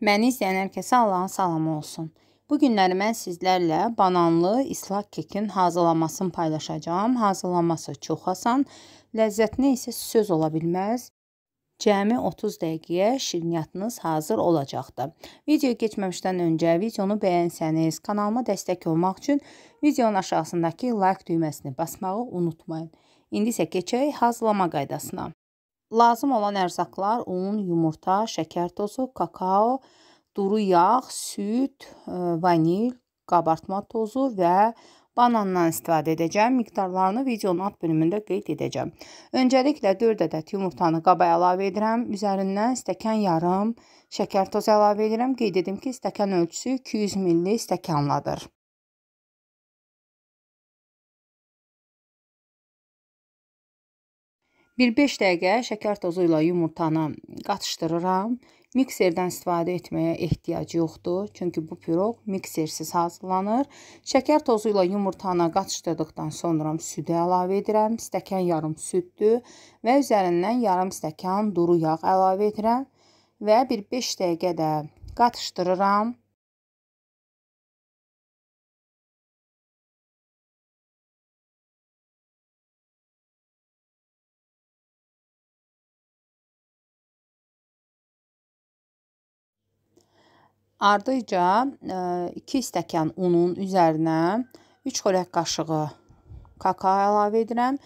Məni izləyən hər kəsə Allahın salamı olsun. Bu günləri mən sizlərlə bananlı islaq kekin hazırlanmasını paylaşacağam. Hazırlanması çox asan, ləzzətinə isə söz ola bilməz. Cəmi 30 dəqiqəyə şirniyyatınız hazır olacaqdır. Videoya keçməmişdən öncə videonu bəyənsəniz, kanalıma dəstək olmaq üçün videonun aşağısındakı like düyməsini basmağı unutmayın. İndi isə keçək hazırlama qaydasına. Lazım olan ərzaqlar un, yumurta, şəkər tozu, kakao, duru yağ, süd, e, vanil, qabartma tozu və banandan istifadə edəcəm. Miqdarlarını videonun alt bölümündə qeyd edəcəm. Öncəliklə 4 ədəd yumurtanı qaba əlavə edirəm. Üzərindən stəkan yarım şəkər tozu əlavə edirəm. Qeyd edim ki, stəkan ölçüsü 200 ml stəkanladır. 1-5 dəqiqə şəkər tozu ilə yumurtanı qatışdırıram. Mikserdən istifadə etməyə ehtiyac yoxdur, çünki bu piroq miksersiz hazırlanır. Şəkər tozu ilə yumurtanı qatışdırdıqdan sonra südü əlavə edirəm. Stəkan yarım süddür və üzərindən yarım stəkan duru yağ əlavə edirəm və 1-5 dəqiqə də qatışdırıram. Ardıyca 2 e, stəkan unun üzərinə 3 xörək qaşığı kakao əlavə edirəm.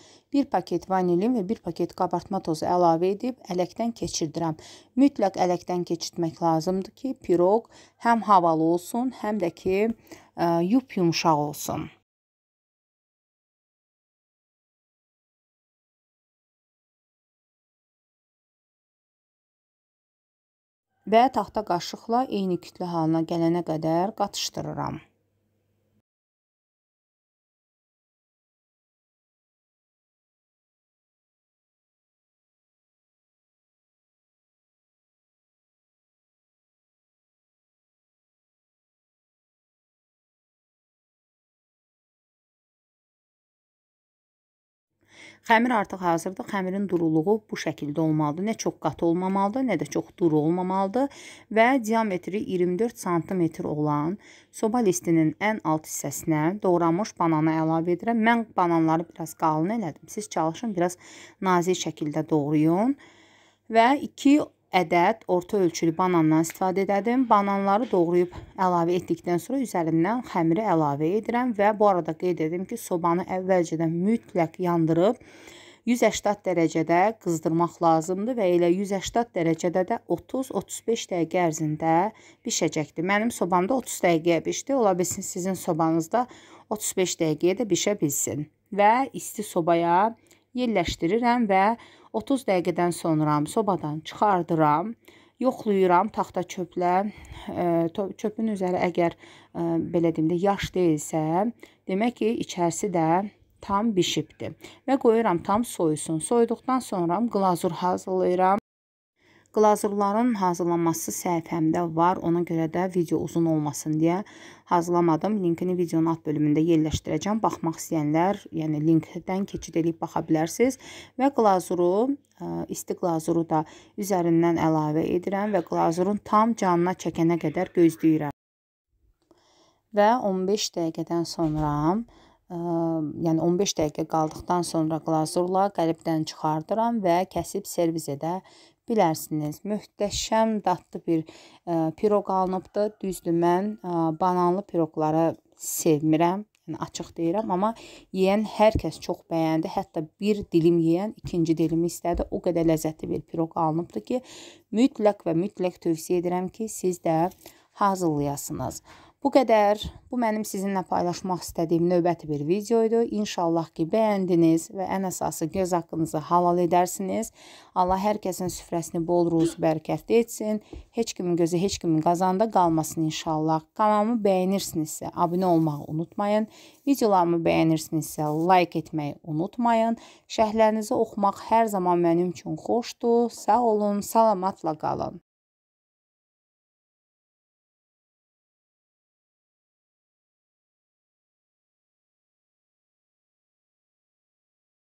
1 paket vanilin və 1 paket qabartma tozu əlavə edib ələkdən keçirdirəm. Mütləq ələkdən keçirtmək lazımdır ki, piroq həm havalı olsun, həm də ki, e, yup-yumşaq olsun. və taxta qaşıqla eyni kütlə halına gələnə qədər qatışdırıram. Xəmir artıq hazırdır. Xəmirin duruluğu bu şəkildə olmalıdır. Nə çox qat olmamalıdır, nə də çox duru olmamalıdır və diametri 24 sm olan soba listinin ən alt hissəsinə doğranmış bananı əlavə edirəm. Mən bananları biraz qalın elədim. Siz çalışın, biraz nazik şəkildə doğrayın və 2 ədəd orta ölçülü banandan istifadə edim. Bananları doğrayıb əlavə etdikdən sonra üzərindən xəmiri əlavə edirəm və bu arada qeyd edim ki, sobanı əvvəlcədən mütləq yandırıb 180 dərəcədə qızdırmaq lazımdır və elə 180 dərəcədə də 30-35 dəqiqə ərzində bişəcəkdir. Mənim sobamda 30 dəqiqəyə bişdi. Ola bilsin sizin sobanızda 35 dəqiqəyə də bişə bilsin. Və isti sobaya yerləşdirirəm və 30 dəqiqədən sonra sobadan çıxardıram. Yoxlayıram taxta çöplə. Çöpün üzəri əgər belə deyim də yaş deyilsə, demək ki, içərisi də tam bişibdir. Və qoyuram tam soyusun. Soyuduqdan sonra qlazur hazırlayıram. Glazurların hazırlanması səhifəmdə var. Ona görə də video uzun olmasın deyə hazırlamadım. Linkini videonun alt bölümündə yerləşdirəcəm. Baxmaq istəyənlər, yəni linkdən keçid edib baxa bilərsiniz. Və glazuru, e, isti glazuru da üzərindən əlavə edirəm və glazurun tam canına çəkənə qədər gözləyirəm. Və 15 dəqiqədən sonra ə, e, yəni 15 dəqiqə qaldıqdan sonra glazurla qəlibdən çıxardıram və kəsib servis edə bilərsiniz. Möhtəşəm dadlı bir ə, e, piroq alınıbdı. Düzdür, mən ə, e, bananlı piroqları sevmirəm. Yəni açıq deyirəm, amma yeyən hər kəs çox bəyəndi. Hətta bir dilim yeyən ikinci dilimi istədi. O qədər ləzzətli bir piroq alınıbdı ki, mütləq və mütləq tövsiyə edirəm ki, siz də hazırlayasınız. Bu qədər. Bu mənim sizinlə paylaşmaq istədiyim növbəti bir video idi. İnşallah ki, bəyəndiniz və ən əsası göz haqqınızı halal edərsiniz. Allah hər kəsin süfrəsini bol ruz bərəkətli etsin. Heç kimin gözü heç kimin qazanda qalmasın inşallah. Kanalımı bəyənirsinizsə abunə olmağı unutmayın. Videolarımı bəyənirsinizsə like etməyi unutmayın. Şərhlərinizi oxumaq hər zaman mənim üçün xoşdur. Sağ olun, salamatla qalın.